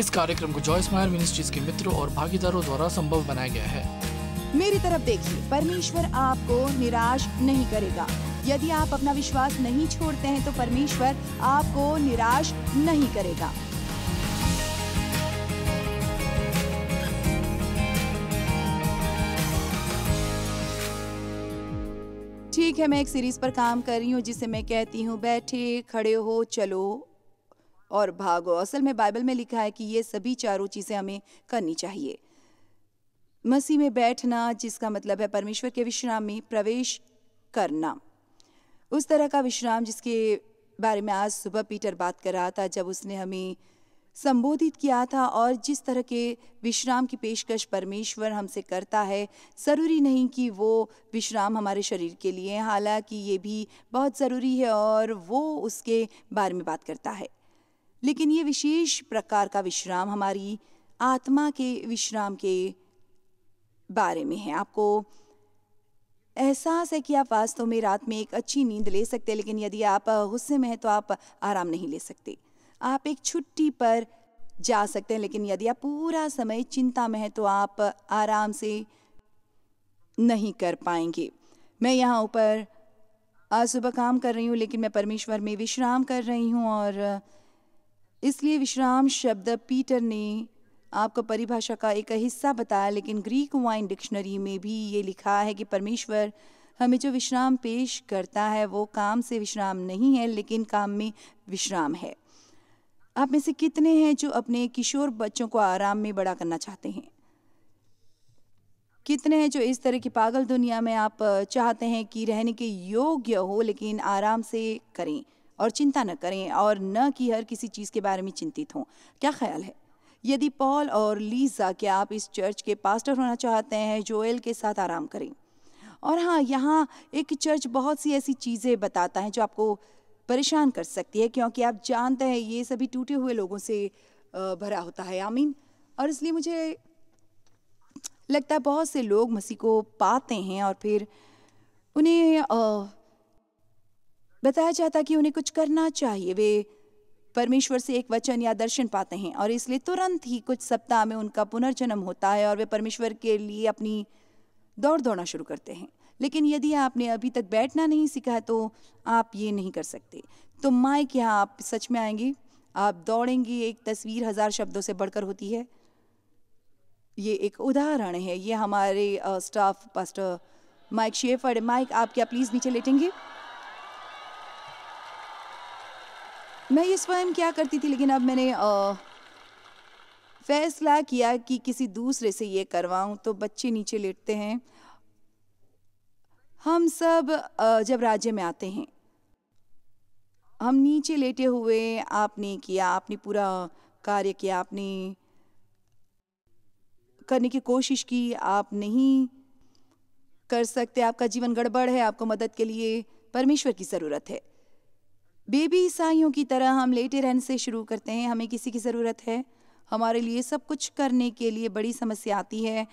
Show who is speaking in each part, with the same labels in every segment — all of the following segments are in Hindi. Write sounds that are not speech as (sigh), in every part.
Speaker 1: इस कार्यक्रम को जॉयस मायर मिनिस्ट्रीज के मित्रों और भागीदारों द्वारा संभव बनाया गया है मेरी तरफ देखिए परमेश्वर आपको निराश नहीं करेगा यदि आप अपना विश्वास नहीं छोड़ते हैं तो परमेश्वर आपको निराश नहीं करेगा ठीक है मैं एक सीरीज पर काम कर रही हूँ जिसे मैं कहती हूँ बैठे खड़े हो चलो और भागो असल में बाइबल में लिखा है कि ये सभी चारों चीज़ें हमें करनी चाहिए मसीह में बैठना जिसका मतलब है परमेश्वर के विश्राम में प्रवेश करना उस तरह का विश्राम जिसके बारे में आज सुबह पीटर बात कर रहा था जब उसने हमें संबोधित किया था और जिस तरह के विश्राम की पेशकश परमेश्वर हमसे करता है ज़रूरी नहीं कि वो विश्राम हमारे शरीर के लिए हालांकि ये भी बहुत ज़रूरी है और वो उसके बारे में बात करता है लेकिन ये विशेष प्रकार का विश्राम हमारी आत्मा के विश्राम के बारे में है आपको एहसास है कि आप वास्तव में रात में एक अच्छी नींद ले सकते हैं लेकिन यदि आप गुस्से में हैं तो आप आराम नहीं ले सकते आप एक छुट्टी पर जा सकते हैं लेकिन यदि आप पूरा समय चिंता में हैं तो आप आराम से नहीं कर पाएंगे मैं यहाँ ऊपर आज सुबह काम कर रही हूँ लेकिन मैं परमेश्वर में विश्राम कर रही हूँ और इसलिए विश्राम शब्द पीटर ने आपको परिभाषा का एक हिस्सा बताया लेकिन ग्रीक वाइन डिक्शनरी में भी ये लिखा है कि परमेश्वर हमें जो विश्राम पेश करता है वो काम से विश्राम नहीं है लेकिन काम में विश्राम है आप में से कितने हैं जो अपने किशोर बच्चों को आराम में बड़ा करना चाहते हैं कितने हैं जो इस तरह की पागल दुनिया में आप चाहते हैं कि रहने के योग्य हो लेकिन आराम से करें और चिंता न करें और न कि हर किसी चीज़ के बारे में चिंतित हों क्या ख्याल है यदि पॉल और लीजा के आप इस चर्च के पास्टर होना चाहते हैं जोएल के साथ आराम करें और हाँ यहाँ एक चर्च बहुत सी ऐसी चीज़ें बताता है जो आपको परेशान कर सकती है क्योंकि आप जानते हैं ये सभी टूटे हुए लोगों से भरा होता है आमीन और इसलिए मुझे लगता है बहुत से लोग मसीह को पाते हैं और फिर उन्हें बताया जाता कि उन्हें कुछ करना चाहिए वे परमेश्वर से एक वचन या दर्शन पाते हैं और इसलिए तुरंत ही कुछ सप्ताह में उनका पुनर्जन्म होता है और वे परमेश्वर के लिए अपनी दौड़ दौड़ना शुरू करते हैं लेकिन यदि आपने अभी तक बैठना नहीं सीखा तो आप ये नहीं कर सकते तो माए क्या आप सच में आएंगे आप दौड़ेंगे एक तस्वीर हज़ार शब्दों से बढ़कर होती है ये एक उदाहरण है ये हमारे staff pastor Mike Shepherd Mike आप क्या प्लीज़ नीचे लेटेंगे मैं ये स्वयं क्या करती थी लेकिन अब मैंने आ, फैसला किया कि किसी दूसरे से ये करवाऊं तो बच्चे नीचे लेटते हैं हम सब आ, जब राज्य में आते हैं हम नीचे लेटे हुए आपने किया आपने पूरा कार्य किया आपने करने की कोशिश की आप नहीं कर सकते आपका जीवन गड़बड़ है आपको मदद के लिए परमेश्वर की ज़रूरत है बेबी ईसाइयों की तरह हम लेटे रहने से शुरू करते हैं हमें किसी की ज़रूरत है हमारे लिए सब कुछ करने के लिए बड़ी समस्या आती है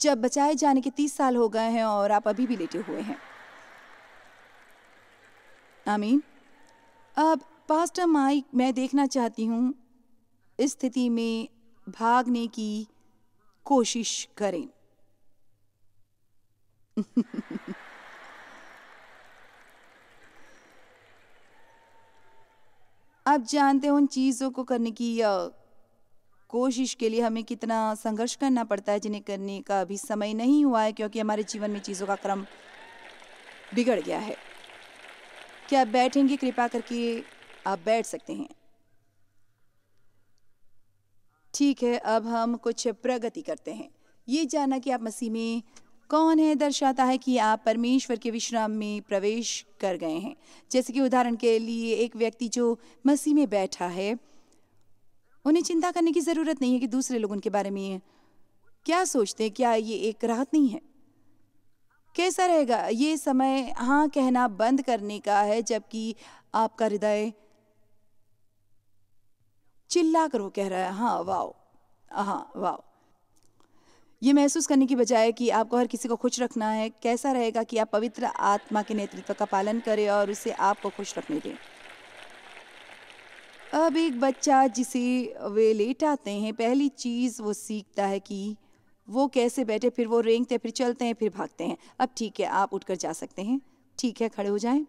Speaker 1: जब बचाए जाने के तीस साल हो गए हैं और आप अभी भी लेटे हुए हैं आमीन अब पास्टर माइक मैं देखना चाहती हूँ इस स्थिति में भागने की कोशिश करें (laughs) आप जानते हैं उन चीज़ों को करने की कोशिश के लिए हमें कितना संघर्ष करना पड़ता है जिन्हें करने का अभी समय नहीं हुआ है क्योंकि हमारे जीवन में चीज़ों का क्रम बिगड़ गया है क्या आप बैठेंगे कृपा करके आप बैठ सकते हैं ठीक है अब हम कुछ प्रगति करते हैं ये जाना कि आप मसीह में कौन है दर्शाता है कि आप परमेश्वर के विश्राम में प्रवेश कर गए हैं जैसे कि उदाहरण के लिए एक व्यक्ति जो मसीह में बैठा है उन्हें चिंता करने की ज़रूरत नहीं है कि दूसरे लोग उनके बारे में क्या सोचते हैं क्या ये एक राहत नहीं है कैसा रहेगा ये समय हाँ कहना बंद करने का है जबकि आपका हृदय चिल्ला कर वो कह रहा है हाँ वाओ हाँ वाओ ये महसूस करने की बजाय कि आपको हर किसी को खुश रखना है कैसा रहेगा कि आप पवित्र आत्मा के नेतृत्व का पालन करें और उसे आपको खुश रखने दें अब एक बच्चा जिसे वे लेट आते हैं पहली चीज़ वो सीखता है कि वो कैसे बैठे फिर वो रेंगते हैं फिर चलते हैं फिर भागते हैं अब ठीक है आप उठकर जा सकते हैं ठीक है खड़े हो जाएं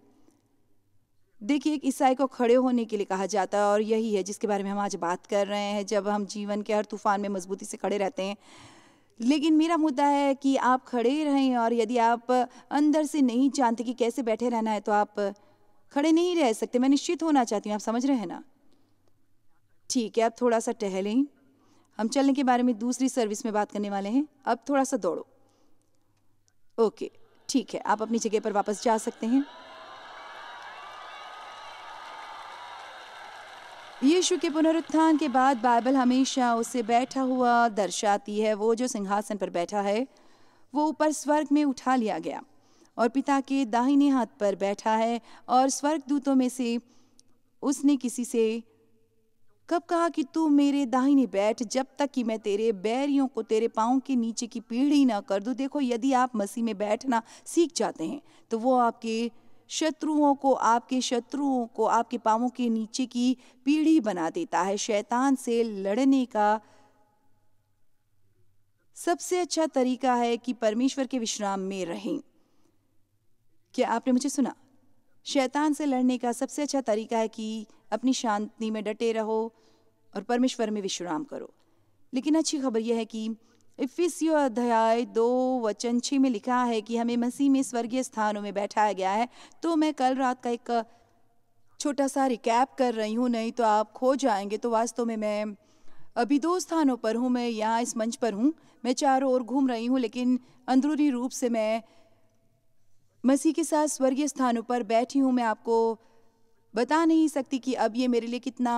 Speaker 1: देखिए एक ईसाई को खड़े होने के लिए कहा जाता है और यही है जिसके बारे में हम आज बात कर रहे हैं जब हम जीवन के हर तूफान में मजबूती से खड़े रहते हैं लेकिन मेरा मुद्दा है कि आप खड़े रहें और यदि आप अंदर से नहीं जानते कि कैसे बैठे रहना है तो आप खड़े नहीं रह सकते मैं निश्चित होना चाहती हूँ आप समझ रहे हैं ना ठीक है आप थोड़ा सा टहलें हम चलने के बारे में दूसरी सर्विस में बात करने वाले हैं अब थोड़ा सा दौड़ो ओके ठीक है आप अपनी जगह पर वापस जा सकते हैं यीशु के पुनरुत्थान के बाद बाइबल हमेशा उसे बैठा हुआ दर्शाती है वो जो सिंहासन पर बैठा है वो ऊपर स्वर्ग में उठा लिया गया और पिता के दाहिने हाथ पर बैठा है और स्वर्ग दूतों में से उसने किसी से कब कहा कि तू मेरे दाहिने बैठ जब तक कि मैं तेरे बैरियों को तेरे पाँव के नीचे की पीढ़ी ना कर दूँ देखो यदि आप मसीह में बैठना सीख जाते हैं तो वो आपके शत्रुओं को आपके शत्रुओं को आपके पाँवों के नीचे की पीढ़ी बना देता है शैतान से लड़ने का सबसे अच्छा तरीका है कि परमेश्वर के विश्राम में रहें क्या आपने मुझे सुना शैतान से लड़ने का सबसे अच्छा तरीका है कि अपनी शांति में डटे रहो और परमेश्वर में विश्राम करो लेकिन अच्छी खबर यह है कि इफिसियो अध्याय दो वचन छः में लिखा है कि हमें मसीह में स्वर्गीय स्थानों में बैठाया गया है तो मैं कल रात का एक छोटा सा रिकैप कर रही हूँ नहीं तो आप खो जाएंगे तो वास्तव में मैं अभी दो स्थानों पर हूँ मैं यहाँ इस मंच पर हूँ मैं चारों ओर घूम रही हूँ लेकिन अंदरूनी रूप से मैं मसीह के साथ स्वर्गीय स्थानों पर बैठी हूँ मैं आपको बता नहीं सकती कि अब ये मेरे लिए कितना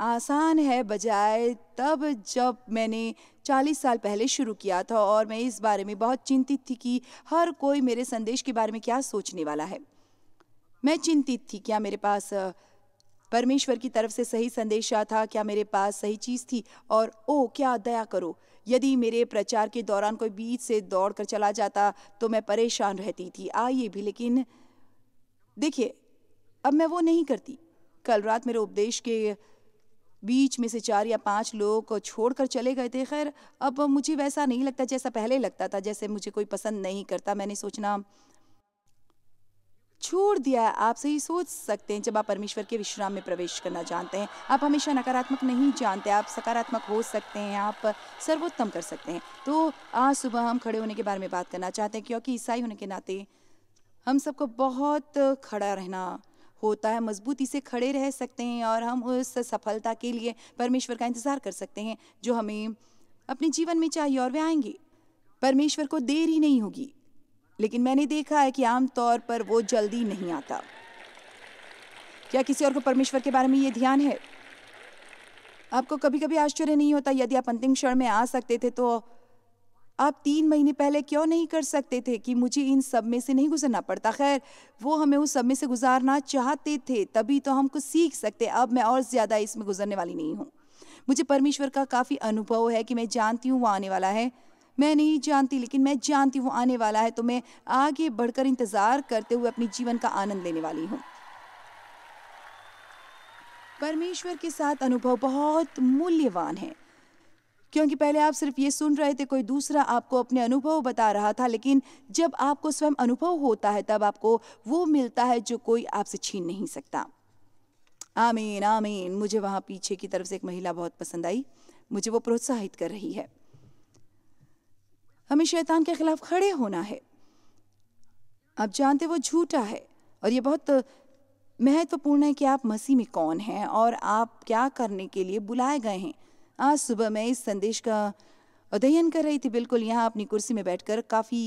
Speaker 1: आसान है बजाय तब जब मैंने चालीस साल पहले शुरू किया था और मैं इस बारे में बहुत चिंतित थी कि हर कोई मेरे संदेश के बारे में क्या सोचने वाला है मैं चिंतित थी क्या मेरे पास परमेश्वर की तरफ से सही संदेशा था क्या मेरे पास सही चीज़ थी और ओ क्या दया करो यदि मेरे प्रचार के दौरान कोई बीच से दौड़ कर चला जाता तो मैं परेशान रहती थी आइए भी लेकिन देखिए अब मैं वो नहीं करती कल रात मेरे उपदेश के बीच में से चार या पांच लोग छोड़कर चले गए थे खैर अब मुझे वैसा नहीं लगता जैसा पहले लगता था जैसे मुझे कोई पसंद नहीं करता मैंने सोचना छोड़ दिया आप सही सोच सकते हैं जब आप परमेश्वर के विश्राम में प्रवेश करना जानते हैं आप हमेशा नकारात्मक नहीं जानते आप सकारात्मक हो सकते हैं आप सर्वोत्तम कर सकते हैं तो आज सुबह हम खड़े होने के बारे में बात करना चाहते हैं क्योंकि ईसाई होने के नाते हम सबको बहुत खड़ा रहना होता है मजबूती से खड़े रह सकते हैं और हम उस सफलता के लिए परमेश्वर का इंतज़ार कर सकते हैं जो हमें अपने जीवन में चाहिए और वे आएंगे परमेश्वर को देर ही नहीं होगी लेकिन मैंने देखा है कि आमतौर पर वो जल्दी नहीं आता क्या किसी और को परमेश्वर के बारे में ये ध्यान है आपको कभी कभी आश्चर्य नहीं होता यदि आप अंतिम क्षण में आ सकते थे तो आप तीन महीने पहले क्यों नहीं कर सकते थे कि मुझे इन सब में से नहीं गुजरना पड़ता खैर वो हमें उस सब में से गुजारना चाहते थे तभी तो हम कुछ सीख सकते अब मैं और ज़्यादा इसमें गुजरने वाली नहीं हूँ मुझे परमेश्वर का काफ़ी अनुभव है कि मैं जानती हूँ वो आने वाला है मैं नहीं जानती लेकिन मैं जानती हूँ आने वाला है तो मैं आगे बढ़कर इंतज़ार करते हुए अपने जीवन का आनंद लेने वाली हूँ परमेश्वर के साथ अनुभव बहुत मूल्यवान है क्योंकि पहले आप सिर्फ ये सुन रहे थे कोई दूसरा आपको अपने अनुभव बता रहा था लेकिन जब आपको स्वयं अनुभव होता है तब आपको वो मिलता है जो कोई आपसे छीन नहीं सकता आमीन आमीन मुझे वहाँ पीछे की तरफ से एक महिला बहुत पसंद आई मुझे वो प्रोत्साहित कर रही है हमें शैतान के खिलाफ खड़े होना है आप जानते वो झूठा है और ये बहुत महत्वपूर्ण है कि आप मसीह में कौन हैं और आप क्या करने के लिए बुलाए गए हैं आज सुबह मैं इस संदेश का अध्ययन कर रही थी बिल्कुल यहाँ अपनी कुर्सी में बैठकर काफ़ी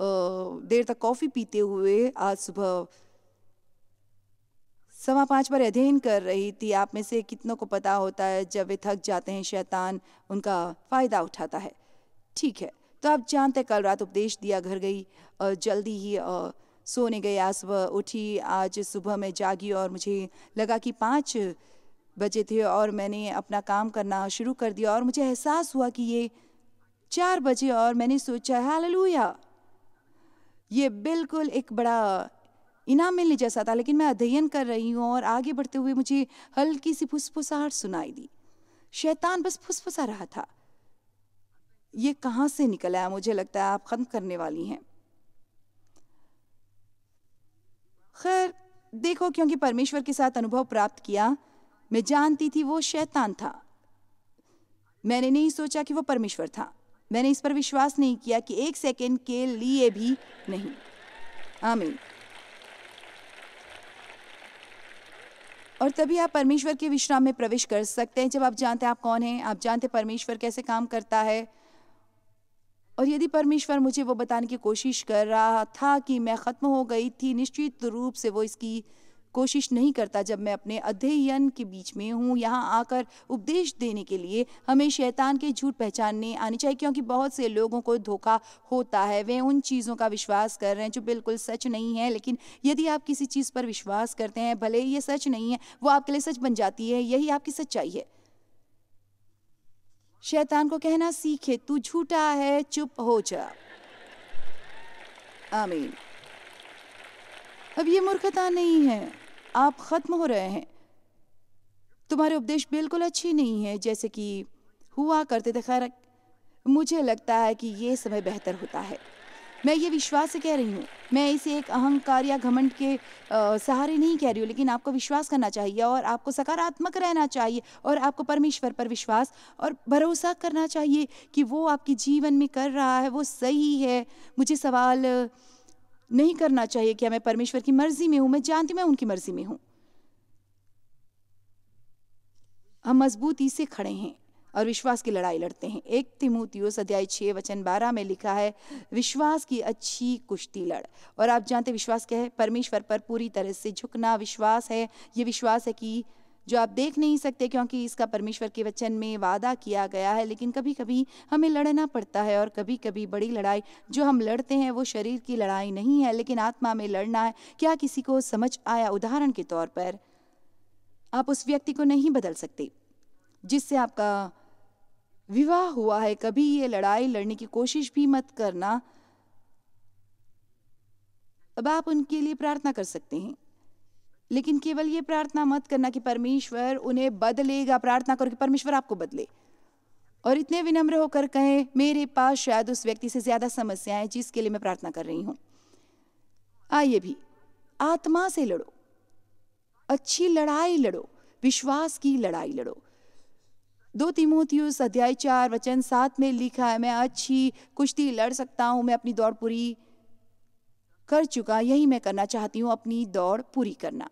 Speaker 1: देर तक कॉफ़ी पीते हुए आज सुबह सवा पाँच बार अध्ययन कर रही थी आप में से कितनों को पता होता है जब वे थक जाते हैं शैतान उनका फ़ायदा उठाता है ठीक है तो आप जानते कल रात उपदेश दिया घर गई और जल्दी ही और सोने गई आज सुबह उठी आज सुबह मैं जागी और मुझे लगा कि पाँच बचे थे और मैंने अपना काम करना शुरू कर दिया और मुझे एहसास हुआ कि ये चार बजे और मैंने सोचा हालेलुया ये बिल्कुल एक बड़ा इनाम मिलने जैसा था लेकिन मैं अध्ययन कर रही हूँ और आगे बढ़ते हुए मुझे हल्की सी फुसफुसाहट सुनाई दी शैतान बस फुसफुसा रहा था ये कहाँ से निकला है मुझे लगता है आप खत्म करने वाली हैं खैर देखो क्योंकि परमेश्वर के साथ अनुभव प्राप्त किया मैं जानती थी वो शैतान था मैंने नहीं सोचा कि वो परमेश्वर था मैंने इस पर विश्वास नहीं किया कि एक सेकेंड के लिए भी नहीं आमीन और तभी आप परमेश्वर के विश्राम में प्रवेश कर सकते हैं जब आप जानते हैं आप कौन हैं आप जानते हैं परमेश्वर कैसे काम करता है और यदि परमेश्वर मुझे वो बताने की कोशिश कर रहा था कि मैं ख़त्म हो गई थी निश्चित रूप से वो इसकी कोशिश नहीं करता जब मैं अपने अध्ययन के बीच में हूँ यहाँ आकर उपदेश देने के लिए हमें शैतान के झूठ पहचानने आनी चाहिए क्योंकि बहुत से लोगों को धोखा होता है वे उन चीज़ों का विश्वास कर रहे हैं जो बिल्कुल सच नहीं है लेकिन यदि आप किसी चीज़ पर विश्वास करते हैं भले ये सच नहीं है वो आपके लिए सच बन जाती है यही आपकी सच्चाई है शैतान को कहना सीखे तू झूठा है चुप हो जा आमीन अब ये मूर्खता नहीं है आप खत्म हो रहे हैं तुम्हारे उपदेश बिल्कुल अच्छी नहीं है जैसे कि हुआ करते थे खैर मुझे लगता है कि ये समय बेहतर होता है मैं ये विश्वास से कह रही हूँ मैं इसे एक अहंकार या घमंड के आ, सहारे नहीं कह रही हूँ लेकिन आपको विश्वास करना चाहिए और आपको सकारात्मक रहना चाहिए और आपको परमेश्वर पर विश्वास और भरोसा करना चाहिए कि वो आपके जीवन में कर रहा है वो सही है मुझे सवाल नहीं करना चाहिए क्या मैं परमेश्वर की मर्जी में हूं मैं जानती मैं उनकी मर्जी में हूं हम मजबूती से खड़े हैं और विश्वास की लड़ाई लड़ते हैं एक तिमूतियों अध्याय छः वचन बारह में लिखा है विश्वास की अच्छी कुश्ती लड़ और आप जानते विश्वास क्या है परमेश्वर पर पूरी तरह से झुकना विश्वास है ये विश्वास है कि जो आप देख नहीं सकते क्योंकि इसका परमेश्वर के वचन में वादा किया गया है लेकिन कभी कभी हमें लड़ना पड़ता है और कभी कभी बड़ी लड़ाई जो हम लड़ते हैं वो शरीर की लड़ाई नहीं है लेकिन आत्मा में लड़ना है क्या किसी को समझ आया उदाहरण के तौर पर आप उस व्यक्ति को नहीं बदल सकते जिससे आपका विवाह हुआ है कभी ये लड़ाई लड़ने की कोशिश भी मत करना अब आप उनके लिए प्रार्थना कर सकते हैं लेकिन केवल ये प्रार्थना मत करना कि परमेश्वर उन्हें बदलेगा प्रार्थना करो कि परमेश्वर आपको बदले और इतने विनम्र होकर कहें मेरे पास शायद उस व्यक्ति से ज़्यादा समस्या है जिसके लिए मैं प्रार्थना कर रही हूं आइए भी आत्मा से लड़ो अच्छी लड़ाई लड़ो विश्वास की लड़ाई लड़ो दो तिमोथियस अध्याय चार वचन सात में लिखा है मैं अच्छी कुश्ती लड़ सकता हूं मैं अपनी दौड़ पूरी कर चुका यही मैं करना चाहती हूँ अपनी दौड़ पूरी करना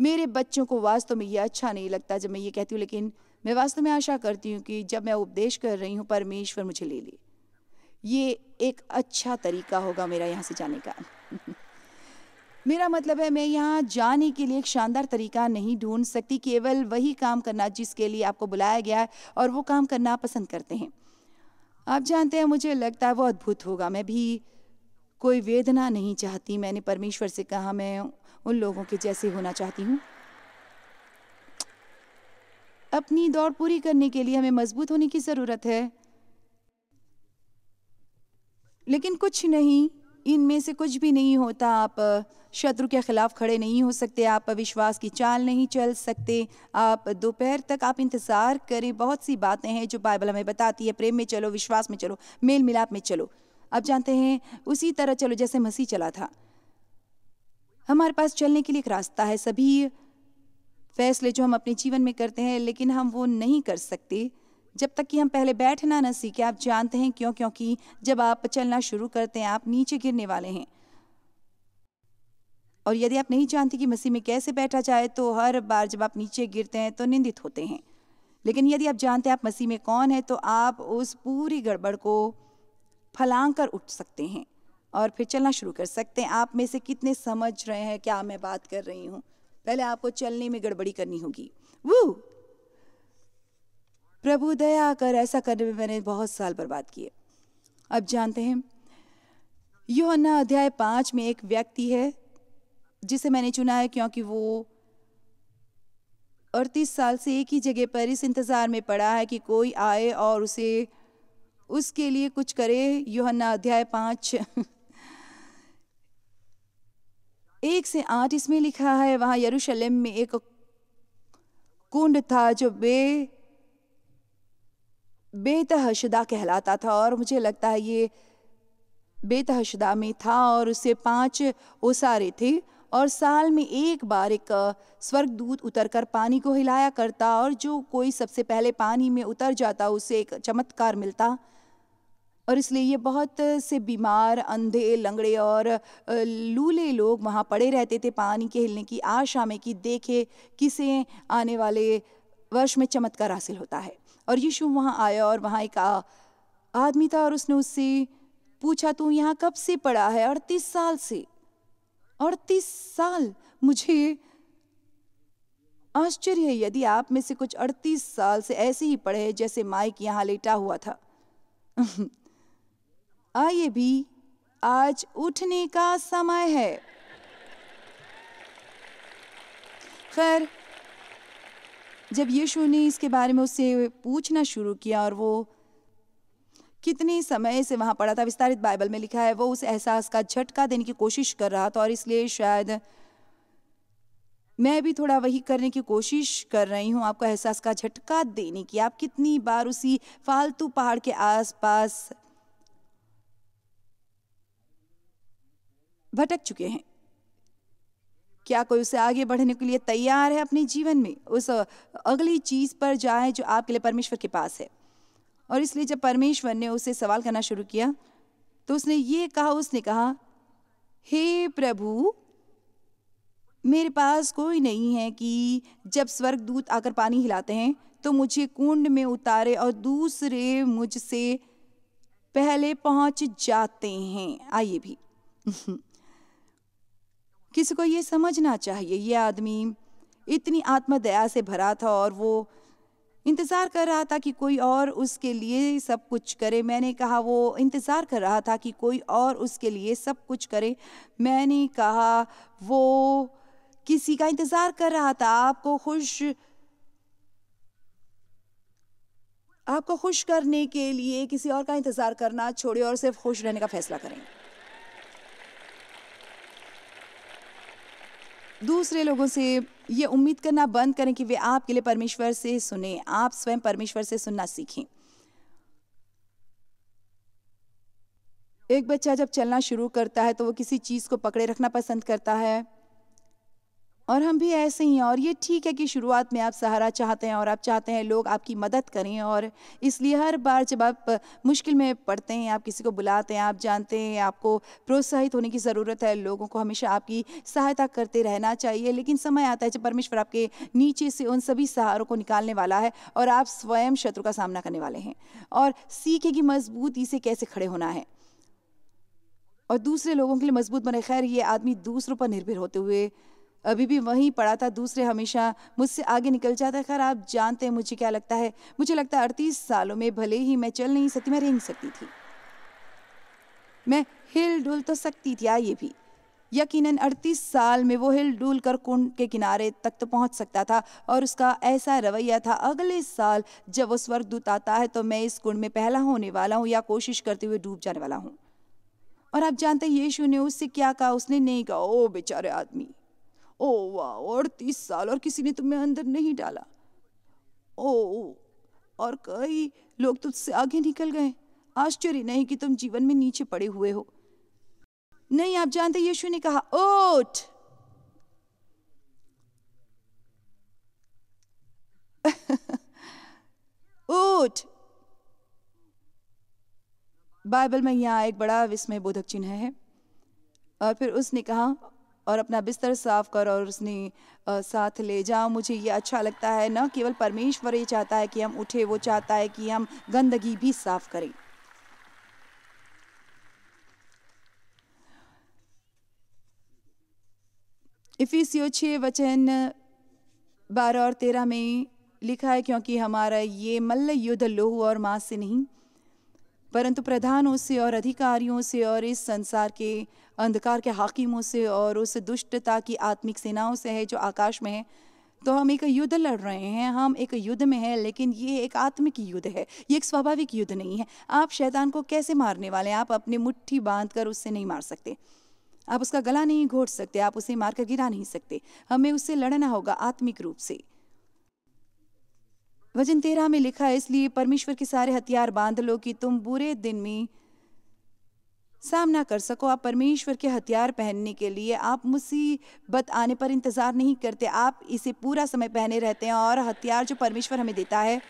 Speaker 1: मेरे बच्चों को वास्तव में यह अच्छा नहीं लगता जब मैं ये कहती हूँ लेकिन मैं वास्तव में आशा करती हूँ कि जब मैं उपदेश कर रही हूँ परमेश्वर मुझे ले ले ये एक अच्छा तरीका होगा मेरा यहाँ से जाने का (laughs) मेरा मतलब है मैं यहाँ जाने के लिए एक शानदार तरीका नहीं ढूंढ सकती केवल वही काम करना जिसके लिए आपको बुलाया गया है और वो काम करना पसंद करते हैं आप जानते हैं मुझे लगता है वो अद्भुत होगा मैं भी कोई वेदना नहीं चाहती मैंने परमेश्वर से कहा मैं उन लोगों के जैसे होना चाहती हूँ अपनी दौड़ पूरी करने के लिए हमें मजबूत होने की ज़रूरत है लेकिन कुछ नहीं इनमें से कुछ भी नहीं होता आप शत्रु के खिलाफ खड़े नहीं हो सकते आप विश्वास की चाल नहीं चल सकते आप दोपहर तक आप इंतज़ार करें बहुत सी बातें हैं जो बाइबल हमें बताती है प्रेम में चलो विश्वास में चलो मेल मिलाप में चलो आप जानते हैं उसी तरह चलो जैसे मसीह चला था हमारे पास चलने के लिए एक रास्ता है सभी फैसले जो हम अपने जीवन में करते हैं लेकिन हम वो नहीं कर सकते जब तक कि हम पहले बैठना ना सीखे आप जानते हैं क्यों क्योंकि जब आप चलना शुरू करते हैं आप नीचे गिरने वाले हैं और यदि आप नहीं जानते कि मसीह में कैसे बैठा जाए तो हर बार जब आप नीचे गिरते हैं तो निंदित होते हैं लेकिन यदि आप जानते हैं आप मसीह में कौन है तो आप उस पूरी गड़बड़ को फलांग कर उठ सकते हैं और फिर चलना शुरू कर सकते हैं आप में से कितने समझ रहे हैं क्या मैं बात कर रही हूँ पहले आपको चलने में गड़बड़ी करनी होगी वो प्रभु दया कर ऐसा करने में मैंने बहुत साल बर्बाद किए अब जानते हैं योना अध्याय पांच में एक व्यक्ति है जिसे मैंने चुना है क्योंकि वो अड़तीस साल से एक ही जगह पर इस इंतज़ार में पड़ा है कि कोई आए और उसे उसके लिए कुछ करे योहना अध्याय पांच एक से आठ इसमें लिखा है वहां यरूशलेम में एक कुंड था जो बे बेतहशुदा कहलाता था और मुझे लगता है ये बेतहशुदा में था और उससे पांच ओसारे थे और साल में एक बार एक स्वर्ग उतर कर पानी को हिलाया करता और जो कोई सबसे पहले पानी में उतर जाता उसे एक चमत्कार मिलता और इसलिए ये बहुत से बीमार अंधे लंगड़े और लूले लोग वहाँ पड़े रहते थे पानी के हिलने की आशा में कि देखे किसे आने वाले वर्ष में चमत्कार हासिल होता है और यीशु वहाँ आया और वहाँ एक आदमी था और उसने उससे पूछा तू यहाँ कब से पड़ा है अड़तीस साल से अड़तीस साल मुझे आश्चर्य है यदि आप में से कुछ अड़तीस साल से ऐसे ही पड़े जैसे माइक यहाँ लेटा हुआ था (laughs) आइए भी आज उठने का समय है खैर जब यीशु ने इसके बारे में उससे पूछना शुरू किया और वो कितने समय से वहाँ पड़ा था विस्तारित बाइबल में लिखा है वो उस एहसास का झटका देने की कोशिश कर रहा था और इसलिए शायद मैं भी थोड़ा वही करने की कोशिश कर रही हूँ आपको एहसास का झटका देने की आप कितनी बार उसी फालतू पहाड़ के आसपास भटक चुके हैं क्या कोई उसे आगे बढ़ने के लिए तैयार है अपने जीवन में उस अगली चीज़ पर जाए जो आपके लिए परमेश्वर के पास है और इसलिए जब परमेश्वर ने उसे सवाल करना शुरू किया तो उसने ये कहा उसने कहा हे प्रभु मेरे पास कोई नहीं है कि जब स्वर्ग दूत आकर पानी हिलाते हैं तो मुझे कुंड में उतारे और दूसरे मुझसे पहले पहुंच जाते हैं आइए भी किसी को ये समझना चाहिए ये आदमी इतनी आत्मदया से भरा था और वो इंतज़ार कर रहा था कि कोई और उसके लिए सब कुछ करे मैंने कहा वो इंतज़ार कर रहा था कि कोई और उसके लिए सब कुछ करे मैंने कहा वो किसी का इंतज़ार कर रहा था आपको खुश आपको खुश करने के लिए किसी और का इंतज़ार करना छोड़े और सिर्फ खुश रहने का फैसला करेंगे दूसरे लोगों से ये उम्मीद करना बंद करें कि वे आपके लिए परमेश्वर से सुने आप स्वयं परमेश्वर से सुनना सीखें एक बच्चा जब चलना शुरू करता है तो वो किसी चीज़ को पकड़े रखना पसंद करता है और हम भी ऐसे ही हैं और ये ठीक है कि शुरुआत में आप सहारा चाहते हैं और आप चाहते हैं लोग आपकी मदद करें और इसलिए हर बार जब आप मुश्किल में पड़ते हैं आप किसी को बुलाते हैं आप जानते हैं आपको प्रोत्साहित होने की ज़रूरत है लोगों को हमेशा आपकी सहायता करते रहना चाहिए लेकिन समय आता है जब परमेश्वर आपके नीचे से उन सभी सहारों को निकालने वाला है और आप स्वयं शत्रु का सामना करने वाले हैं और सीखे कि मजबूती से कैसे खड़े होना है और दूसरे लोगों के लिए मजबूत बने खैर ये आदमी दूसरों पर निर्भर होते हुए अभी भी वहीं पड़ा था दूसरे हमेशा मुझसे आगे निकल जाता खैर आप जानते हैं मुझे क्या लगता है मुझे लगता है अड़तीस सालों में भले ही मैं चल नहीं सकती मैं रेंग सकती थी मैं हिल डुल तो सकती थी आ ये भी यकीनन 38 साल में वो हिल डुल कर कुंड के किनारे तक तो पहुंच सकता था और उसका ऐसा रवैया था अगले साल जब वो दूत आता है तो मैं इस कुंड में पहला होने वाला हूँ या कोशिश करते हुए डूब जाने वाला हूँ और आप जानते हैं यीशु ने उससे क्या कहा उसने नहीं कहा ओ बेचारे आदमी ओ वाह और तीस साल और किसी ने तुम्हें अंदर नहीं डाला ओ और कई लोग तुझसे आगे निकल गए आश्चर्य नहीं कि तुम जीवन में नीचे पड़े हुए हो नहीं आप जानते यीशु ने कहा ओठ ओट (laughs) बाइबल में यहां एक बड़ा विस्मय बोधक चिन्ह है और फिर उसने कहा और अपना बिस्तर साफ कर और उसने साथ ले जाओ मुझे ये अच्छा लगता है न केवल परमेश्वर ये चाहता है कि हम उठे वो चाहता है कि हम गंदगी भी साफ करें इफिसियो छ वचन बारह और तेरह में लिखा है क्योंकि हमारा ये मल्ल युद्ध लोहू और मांस से नहीं परंतु प्रधानों से और अधिकारियों से और इस संसार के अंधकार के हाकिमों से और उस दुष्टता की आत्मिक सेनाओं से है जो आकाश में है तो हम एक युद्ध लड़ रहे हैं हम एक युद्ध में हैं लेकिन ये एक आत्मिक युद्ध है ये एक स्वाभाविक युद्ध नहीं है आप शैतान को कैसे मारने वाले हैं आप अपनी मुट्ठी बांध कर उससे नहीं मार सकते आप उसका गला नहीं घोट सकते आप उसे मारकर गिरा नहीं सकते हमें उससे लड़ना होगा आत्मिक रूप से वजन तेरह में लिखा है इसलिए परमेश्वर के सारे हथियार बांध लो कि तुम बुरे दिन में सामना कर सको आप परमेश्वर के हथियार पहनने के लिए आप मुसीबत आने पर इंतज़ार नहीं करते आप इसे पूरा समय पहने रहते हैं और हथियार जो परमेश्वर हमें देता है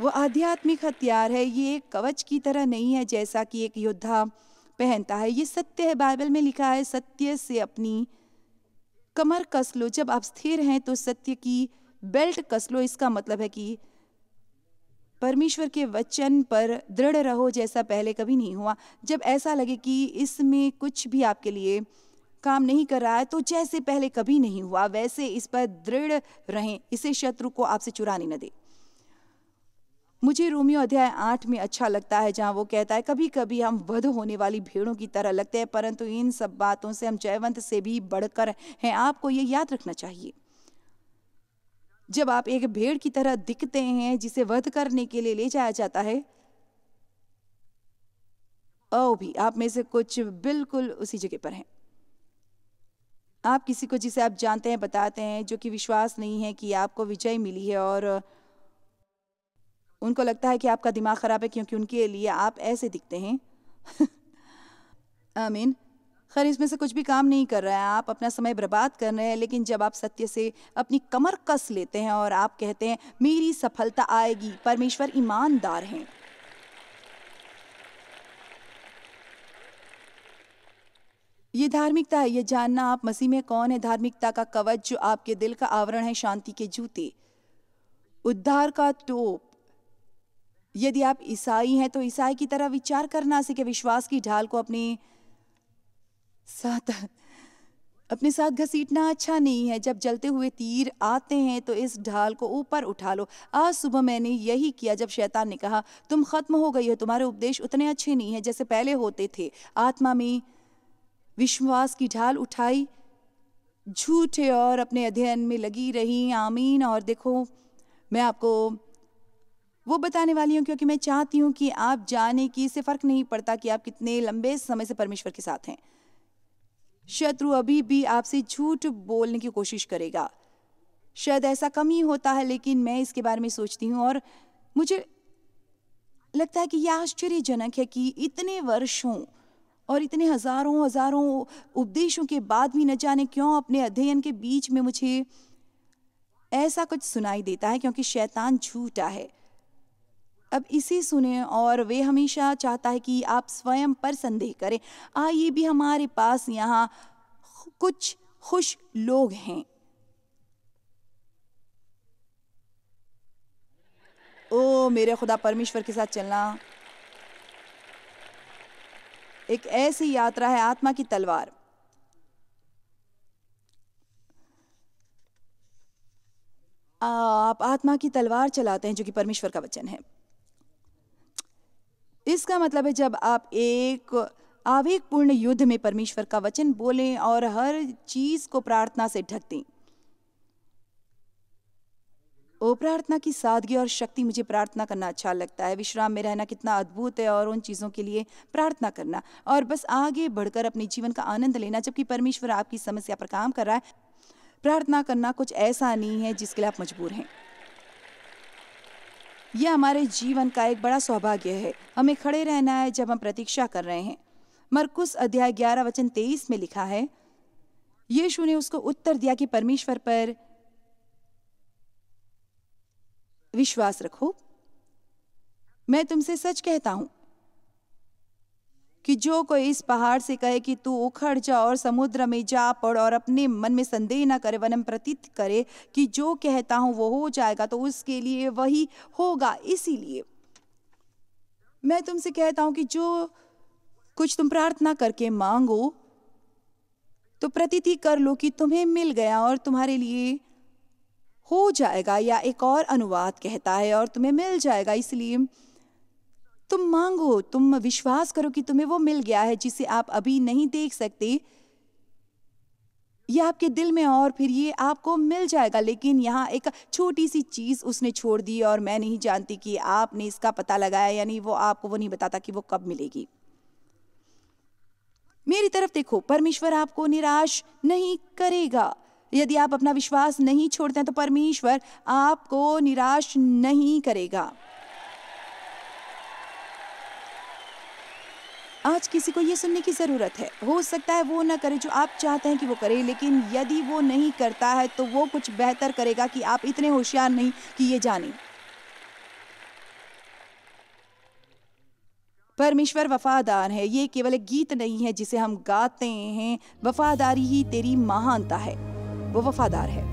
Speaker 1: वो आध्यात्मिक हथियार है ये एक कवच की तरह नहीं है जैसा कि एक योद्धा पहनता है ये सत्य है बाइबल में लिखा है सत्य से अपनी कमर कस लो जब आप स्थिर हैं तो सत्य की बेल्ट कस लो इसका मतलब है कि परमेश्वर के वचन पर दृढ़ रहो जैसा पहले कभी नहीं हुआ जब ऐसा लगे कि इसमें कुछ भी आपके लिए काम नहीं कर रहा है तो जैसे पहले कभी नहीं हुआ वैसे इस पर दृढ़ रहें इसे शत्रु को आपसे चुराने न दें मुझे रोमियो अध्याय आठ में अच्छा लगता है जहाँ वो कहता है कभी कभी हम वध होने वाली भेड़ों की तरह लगते हैं परंतु इन सब बातों से हम जयवंत से भी बढ़कर हैं आपको ये याद रखना चाहिए जब आप एक भेड़ की तरह दिखते हैं जिसे वध करने के लिए ले जाया जाता है ओ भी आप में से कुछ बिल्कुल उसी जगह पर हैं आप किसी को जिसे आप जानते हैं बताते हैं जो कि विश्वास नहीं है कि आपको विजय मिली है और उनको लगता है कि आपका दिमाग ख़राब है क्योंकि उनके लिए आप ऐसे दिखते हैं (laughs) आमीन खैर इसमें से कुछ भी काम नहीं कर रहा है आप अपना समय बर्बाद कर रहे हैं लेकिन जब आप सत्य से अपनी कमर कस लेते हैं और आप कहते हैं मेरी सफलता आएगी परमेश्वर ईमानदार हैं ये धार्मिकता है ये जानना आप मसीह में कौन है धार्मिकता का कवच जो आपके दिल का आवरण है शांति के जूते उद्धार का टोप यदि आप ईसाई हैं तो ईसाई की तरह विचार करना सीखे विश्वास की ढाल को अपने साथ अपने साथ घसीटना अच्छा नहीं है जब जलते हुए तीर आते हैं तो इस ढाल को ऊपर उठा लो आज सुबह मैंने यही किया जब शैतान ने कहा तुम खत्म हो गई हो तुम्हारे उपदेश उतने अच्छे नहीं है जैसे पहले होते थे आत्मा में विश्वास की ढाल उठाई झूठे और अपने अध्ययन में लगी रही आमीन और देखो मैं आपको वो बताने वाली हूँ क्योंकि मैं चाहती हूँ कि आप जाने की इससे फ़र्क नहीं पड़ता कि आप कितने लंबे समय से परमेश्वर के साथ हैं शत्रु अभी भी आपसे झूठ बोलने की कोशिश करेगा शायद ऐसा कम ही होता है लेकिन मैं इसके बारे में सोचती हूँ और मुझे लगता है कि यह आश्चर्यजनक है कि इतने वर्षों और इतने हज़ारों हज़ारों उपदेशों के बाद भी न जाने क्यों अपने अध्ययन के बीच में मुझे ऐसा कुछ सुनाई देता है क्योंकि शैतान झूठा है अब इसे सुने और वे हमेशा चाहता है कि आप स्वयं पर संदेह करें आइए भी हमारे पास यहाँ कुछ खुश लोग हैं ओ मेरे खुदा परमेश्वर के साथ चलना एक ऐसी यात्रा है आत्मा की तलवार आप आत्मा की तलवार चलाते हैं जो कि परमेश्वर का वचन है इसका मतलब है जब आप एक आवेगपूर्ण युद्ध में परमेश्वर का वचन बोलें और हर चीज को प्रार्थना से ढक दें ओ प्रार्थना की सादगी और शक्ति मुझे प्रार्थना करना अच्छा लगता है विश्राम में रहना कितना अद्भुत है और उन चीज़ों के लिए प्रार्थना करना और बस आगे बढ़कर अपने जीवन का आनंद लेना जबकि परमेश्वर आपकी समस्या पर काम कर रहा है प्रार्थना करना कुछ ऐसा नहीं है जिसके लिए आप मजबूर हैं यह हमारे जीवन का एक बड़ा सौभाग्य है हमें खड़े रहना है जब हम प्रतीक्षा कर रहे हैं मरकुस अध्याय ग्यारह वचन तेईस में लिखा है यीशु ने उसको उत्तर दिया कि परमेश्वर पर विश्वास रखो मैं तुमसे सच कहता हूं कि जो कोई इस पहाड़ से कहे कि तू उखड़ जा और समुद्र में जा पड़ और अपने मन में संदेह न करे वनम प्रतीत करे कि जो कहता हूँ वो हो जाएगा तो उसके लिए वही होगा इसीलिए मैं तुमसे कहता हूँ कि जो कुछ तुम प्रार्थना करके मांगो तो प्रतीति कर लो कि तुम्हें मिल गया और तुम्हारे लिए हो जाएगा या एक और अनुवाद कहता है और तुम्हें मिल जाएगा इसलिए तुम मांगो तुम विश्वास करो कि तुम्हें वो मिल गया है जिसे आप अभी नहीं देख सकते ये आपके दिल में और फिर ये आपको मिल जाएगा लेकिन यहाँ एक छोटी सी चीज़ उसने छोड़ दी और मैं नहीं जानती कि आपने इसका पता लगाया यानी वो आपको वो नहीं बताता कि वो कब मिलेगी मेरी तरफ देखो परमेश्वर आपको निराश नहीं करेगा यदि आप अपना विश्वास नहीं छोड़ते हैं तो परमेश्वर आपको निराश नहीं करेगा आज किसी को ये सुनने की ज़रूरत है हो सकता है वो ना करे जो आप चाहते हैं कि वो करे लेकिन यदि वो नहीं करता है तो वो कुछ बेहतर करेगा कि आप इतने होशियार नहीं कि ये जाने परमेश्वर वफादार है ये केवल एक गीत नहीं है जिसे हम गाते हैं वफादारी ही तेरी महानता है वो वफादार है